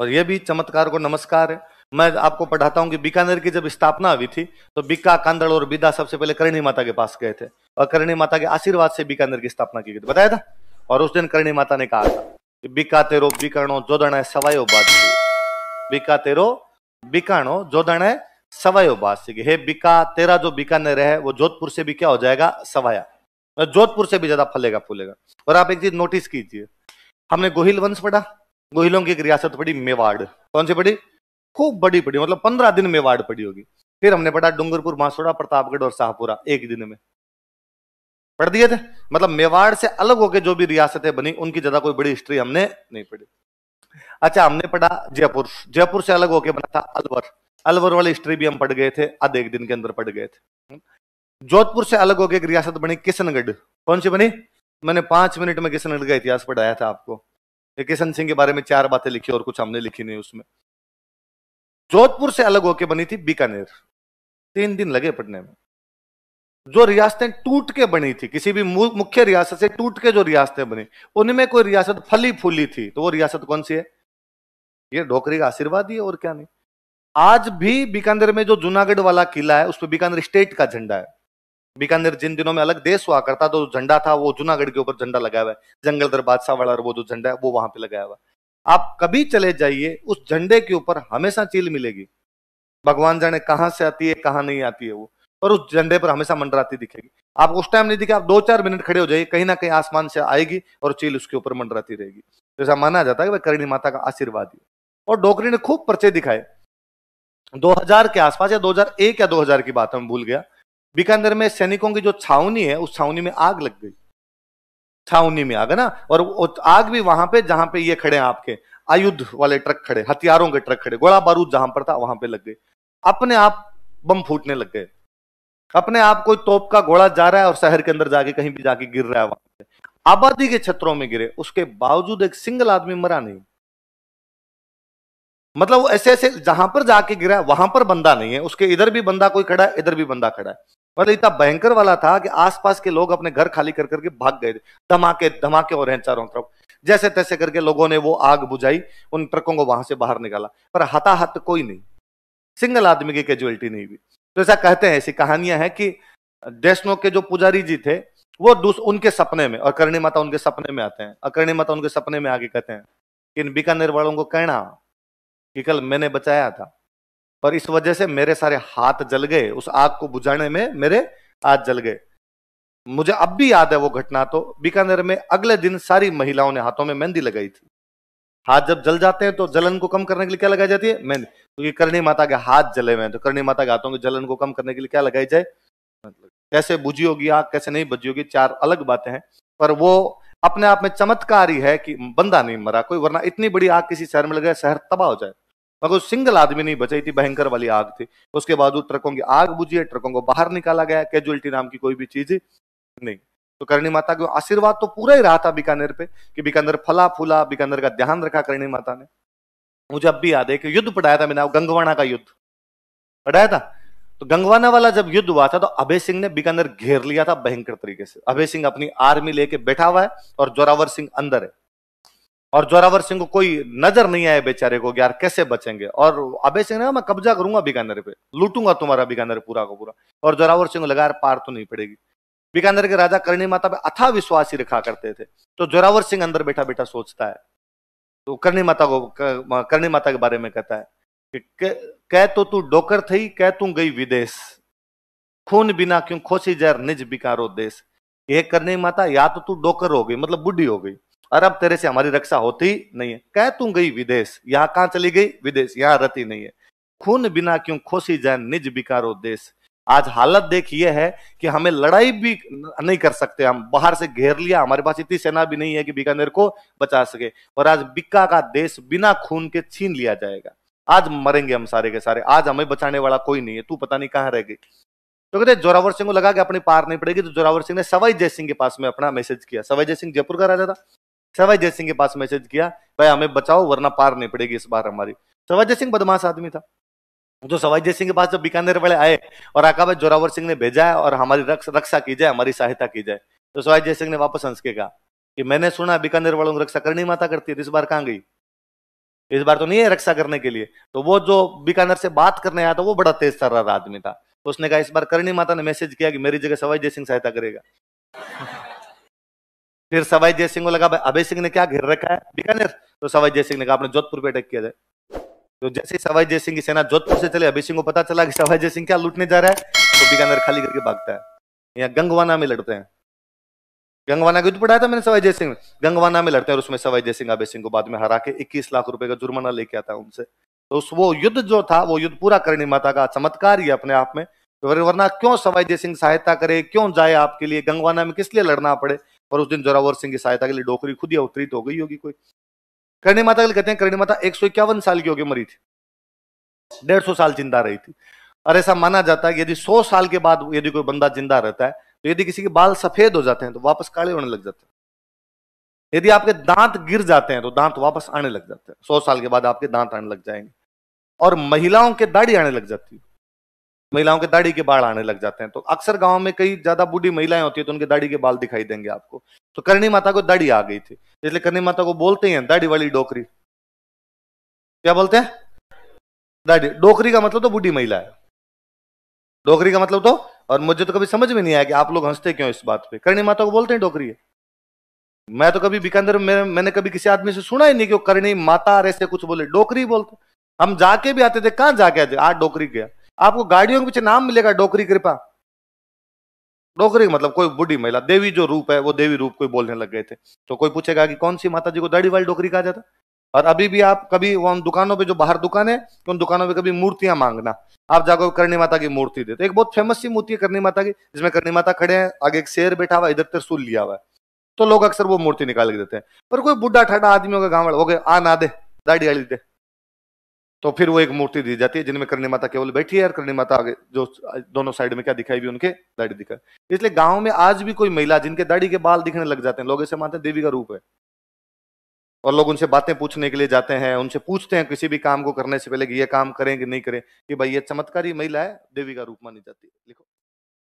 और यह भी चमत्कार को नमस्कार है मैं आपको पढ़ाता हूँ कि बीकानेर की जब स्थापना हुई थी तो बिक्का कांदड़ और बिदा सबसे पहले करणी माता के पास गए थे और करणी माता के आशीर्वाद से बीकानेर की स्थापना की गई थी बताया था और उस दिन करणी माता ने कहा था कि बिका तेरो बिकर्णो जोदण है सवायो बासी बिका तेरो बिकाणो जोदण है सवायो बासी हे बिका तेरा जो बीकानेर है वो जोधपुर से भी क्या हो जाएगा सवाया जोधपुर से भी ज्यादा फलेगा फूलेगा और आप एक चीज नोटिस कीजिए हमने गोहिल वंश पढ़ा गोहिलों की एक रियासत पड़ी मेवाड़ कौन सी पड़ी खूब बड़ी पड़ी मतलब पंद्रह दिन मेवाड़ पड़ी होगी फिर हमने पढ़ा डूंगरपुर बांसवाड़ा प्रतापगढ़ और शाहपुरा एक दिन में पढ़ दिए थे मतलब मेवाड़ से अलग होकर जो भी रियासतें बनी उनकी ज्यादा कोई बड़ी हिस्ट्री हमने नहीं पढ़ी अच्छा हमने पढ़ा जयपुर जयपुर से अलग होकर बना था अलवर अलवर वाली हिस्ट्री भी हम पढ़ गए थे आधे एक दिन के अंदर पढ़ गए थे जोधपुर से अलग होकर एक रियासत बनी किशनगढ़ कौन सी बनी मैंने पांच मिनट में किशनगढ़ का इतिहास पढ़ाया था आपको किशन सिंह के बारे में चार बातें लिखी और कुछ हमने लिखी नहीं उसमें जोधपुर से अलग होके बनी थी बीकानेर तीन दिन लगे पढ़ने में जो रियासतें टूट के बनी थी किसी भी मुख्य रियासत से टूट के जो रियासतें बनी उनमें कोई रियासत फली फूली थी तो वो रियासत कौन सी है ये ढोकरी का आशीर्वाद ही है और क्या नहीं आज भी बीकानेर में जो जूनागढ़ वाला किला है उस पर बीकानेर स्टेट का झंडा है बीकानेर जिन दिनों में अलग देश हुआ करता तो झंडा था वो जूनागढ़ के ऊपर झंडा लगाया हुआ है जंगल दर बादशाह वाला वो जो झंडा है वो वहां पे लगाया हुआ आप कभी चले जाइए उस झंडे के ऊपर हमेशा चील मिलेगी भगवान जाने कहाँ से आती है कहाँ नहीं आती है वो पर उस झंडे पर हमेशा मंडराती दिखेगी आप उस टाइम नहीं दिखे आप दो चार मिनट खड़े हो जाइए कहीं ना कहीं आसमान से आएगी और चील उसके ऊपर मंडराती रहेगी जैसा माना जाता है कि भाई करणी माता का आशीर्वाद है और डोकरी ने खूब पर्चे दिखाए 2000 के आसपास या 2001 या 2000 की बात है भूल गया बीकानेर में सैनिकों की जो छावनी है उस छावनी में आग लग गई छावनी में आग है ना और आग भी वहां पे जहां पे ये खड़े हैं आपके आयुध वाले ट्रक खड़े हथियारों के ट्रक खड़े गोला बारूद जहां पर था वहां पे लग गए अपने आप बम फूटने लग गए अपने आप कोई तोप का घोड़ा जा रहा है और शहर के अंदर जाके कहीं भी जाके गिर रहा है वहां पे आबादी के क्षेत्रों में गिरे उसके बावजूद एक सिंगल आदमी मरा नहीं मतलब वो ऐसे ऐसे जहां पर जाके गिरा वहां पर बंदा नहीं है उसके इधर भी बंदा कोई खड़ा है इधर भी बंदा खड़ा है मतलब इतना भयंकर वाला था कि आसपास के लोग अपने घर खाली कर करके भाग गए थे धमाके धमाके हो रहे हैं चारों तरफ जैसे तैसे करके लोगों ने वो आग बुझाई उन ट्रकों को वहां से बाहर निकाला पर हताहत कोई नहीं सिंगल आदमी की कैजुअलिटी नहीं हुई तो ऐसा कहते हैं ऐसी कहानियां हैं कि देशनो के जो पुजारी जी थे वो उनके सपने में और करणी माता उनके सपने में आते हैं और करणी माता उनके सपने में आगे कहते हैं कि इन बीकानेर वालों को कहना कि कल मैंने बचाया था पर इस वजह से मेरे सारे हाथ जल गए उस आग को बुझाने में मेरे हाथ जल गए मुझे अब भी याद है वो घटना तो बीकानेर में अगले दिन सारी महिलाओं ने हाथों में मेहंदी लगाई थी हाथ जब जल जाते हैं तो जलन को कम करने के लिए क्या लगाई जाती है मेहंदी क्योंकि तो करणी माता के हाथ जले हुए हैं तो करणी माता के हाथों के जलन को कम करने के लिए क्या लगाई जाए कैसे बुझी होगी आग कैसे नहीं बुझी होगी चार अलग बातें हैं पर वो अपने आप में चमत्कारी है कि बंदा नहीं मरा कोई वरना इतनी बड़ी आग किसी शहर में लग जाए शहर तबाह हो जाए मगर तो सिंगल आदमी नहीं बचाई थी भयंकर वाली आग थी उसके बाद वो ट्रकों की आग बुझी है ट्रकों को बाहर निकाला गया कैजुअलिटी नाम की कोई भी चीज नहीं तो करणी माता का आशीर्वाद तो पूरा ही रहा था बीकानेर पे कि बीकानेर फला फूला बीकानेर का ध्यान रखा करणी माता ने मुझे अब भी याद है कि युद्ध पढ़ाया था मैंने गंगवाणा का युद्ध पढ़ाया था तो गंगवाना वाला जब युद्ध हुआ था तो अभय सिंह ने बीकानेर घेर लिया था भयंकर तरीके से अभय सिंह अपनी आर्मी लेके बैठा हुआ है और जोरावर सिंह अंदर है और जोरावर सिंह को कोई नजर नहीं आया बेचारे को यार कैसे बचेंगे और अभय सिंह ने मैं कब्जा करूंगा बीकानेर पे लूटूंगा तुम्हारा बीकानेर पूरा का पूरा और जोरावर सिंह लगा पार तो नहीं पड़ेगी बीकानेर के राजा करणी माता पे अथा विश्वास ही रखा करते थे तो जोरावर सिंह अंदर बैठा बैठा सोचता है तो करणी माता को करणी माता के बारे में कहता है कह तो तू डोकर थई कह तू गई विदेश खून बिना क्यों खोसी जर निज बिकारो देश ये करने माता या तो तू डोकर हो गई मतलब बुढ़ी हो गई और अब तेरे से हमारी रक्षा होती नहीं है कह तू गई विदेश यहाँ कहाँ चली गई विदेश यहाँ रहती नहीं है खून बिना क्यों खोसी जहर निज बिकारो देश आज हालत देख ये है कि हमें लड़ाई भी नहीं कर सकते हम बाहर से घेर लिया हमारे पास इतनी सेना भी नहीं है कि बीकानेर को बचा सके और आज बिक्का का देश बिना खून के छीन लिया जाएगा आज मरेंगे हम सारे के सारे आज हमें बचाने वाला कोई नहीं है तू पता नहीं कहाँ रह गई तो कहते जोरावर सिंह को लगा कि अपनी पार नहीं पड़ेगी तो जोरावर सिंह ने सवाई जय सिंह के पास में अपना मैसेज किया सवाई जय सिंह जयपुर का राजा था सवाई जय सिंह के पास मैसेज किया भाई हमें बचाओ वरना पार नहीं पड़ेगी इस बार हमारी सवाई जय सिंह बदमाश आदमी था जो तो सवाई जय सिंह के पास जब बीकानेर वाले आए और आका भाई जोरावर सिंह ने भेजा है और हमारी रक्षा की जाए हमारी सहायता की जाए तो सवाई जय सिंह ने वापस हंस के कहा कि मैंने सुना बीकानेर वालों की रक्षा करनी माता करती है तो इस बार कहाँ गई इस बार तो नहीं है रक्षा करने के लिए तो वो जो बीकानेर से बात करने आया था वो बड़ा तेज तर्रार आदमी था तो उसने कहा इस बार करणी माता ने मैसेज किया कि मेरी जगह सवाई जय सिंह सहायता करेगा फिर सवाई जय सिंह को लगा भाई अभय सिंह ने क्या घेर रखा है बीकानेर तो सवाई जय सिंह ने कहा आपने जोधपुर पे अटैक किया जाए तो जैसे ही सवाई जय सिंह की सेना जोधपुर से चले अभय सिंह को पता चला कि सवाई जय सिंह क्या लूटने जा रहा है तो बीकानेर खाली करके भागता है यहाँ गंगवाना में लड़ते हैं गंगवाना का युद्ध पढ़ाया था मैंने सवाई जय सिंह गंगवाना में लड़ते हैं और उसमें सवाई जय सिंह सिंह को बाद में हरा के इक्कीस लाख रुपए का जुर्माना लेके आता है उनसे तो उस वो युद्ध जो था वो युद्ध पूरा करणी माता का चमत्कार ही अपने आप में तो वरना क्यों सवाई जय सिंह सहायता करे क्यों जाए आपके लिए गंगवाना में किस लिए लड़ना पड़े और उस दिन जोरावर सिंह की सहायता के लिए डोकरी खुद ही अवतरित हो गई होगी कोई करणी माता के लिए कहते हैं करणी माता एक साल की होगी मरी थी डेढ़ साल जिंदा रही थी और ऐसा माना जाता है कि यदि सौ साल के बाद यदि कोई बंदा जिंदा रहता है तो यदि किसी के बाल सफेद हो जाते हैं तो वापस काले होने लग जाते हैं यदि आपके दांत गिर जाते हैं तो दांत वापस आने लग जाते हैं सौ साल के बाद आपके दांत आने लग जाएंगे और महिलाओं के दाढ़ी आने लग जाती है महिलाओं के दाढ़ी के बाल आने लग जाते हैं तो अक्सर गांव में कई ज्यादा बूढ़ी महिलाएं होती है तो उनके दाढ़ी के बाल दिखाई देंगे आपको तो करणी माता को दाढ़ी आ गई थी इसलिए करणी माता को बोलते हैं दाढ़ी वाली डोकरी क्या बोलते हैं दाढ़ी डोकरी का मतलब तो बूढ़ी महिला है डोकरी का मतलब तो और मुझे तो कभी समझ में नहीं आया कि आप लोग हंसते क्यों इस बात पे करणी माता को बोलते हैं डोकरी है मैं तो कभी बिकंदर में मैंने कभी किसी आदमी से सुना ही नहीं कि वो करणी माता ऐसे कुछ बोले डोकरी बोलते हम जाके भी आते थे कहां जाके आते आज डोकरी गया आपको गाड़ियों के पीछे नाम मिलेगा डोकरी कृपा डोकरी मतलब कोई बुढ़ी महिला देवी जो रूप है वो देवी रूप कोई बोलने लग गए थे तो कोई पूछेगा कि कौन सी माता जी को दाढ़ी वाली डोकरी कहा जाता और अभी भी आप कभी उन दुकानों पे जो बाहर दुकान है तो उन दुकानों पे कभी मूर्तियां मांगना आप जाकर करणी माता की मूर्ति दे तो एक बहुत फेमस सी मूर्ति है करणी माता की जिसमें करणी माता खड़े हैं आगे एक शेर बैठा हुआ इधर त्रिशूल लिया हुआ है तो लोग अक्सर वो मूर्ति निकाल के देते हैं पर कोई बुढ़ा ठाडा आदमी होगा गाँव हो गए आ ना दे दाढ़ी आड़ी दे तो फिर वो एक मूर्ति दी जाती है जिनमें करणी माता केवल बैठी है और करणी माता आगे जो दोनों साइड में क्या दिखाई भी उनके दाढ़ी दिखाई इसलिए गांव में आज भी कोई महिला जिनके दाढ़ी के बाल दिखने लग जाते हैं लोग ऐसे मानते हैं देवी का रूप है और लोग उनसे बातें पूछने के लिए जाते हैं उनसे पूछते हैं किसी भी काम को करने से पहले कि ये काम करें कि नहीं करें कि भाई ये चमत्कारी महिला है देवी का रूप मानी जाती है लिखो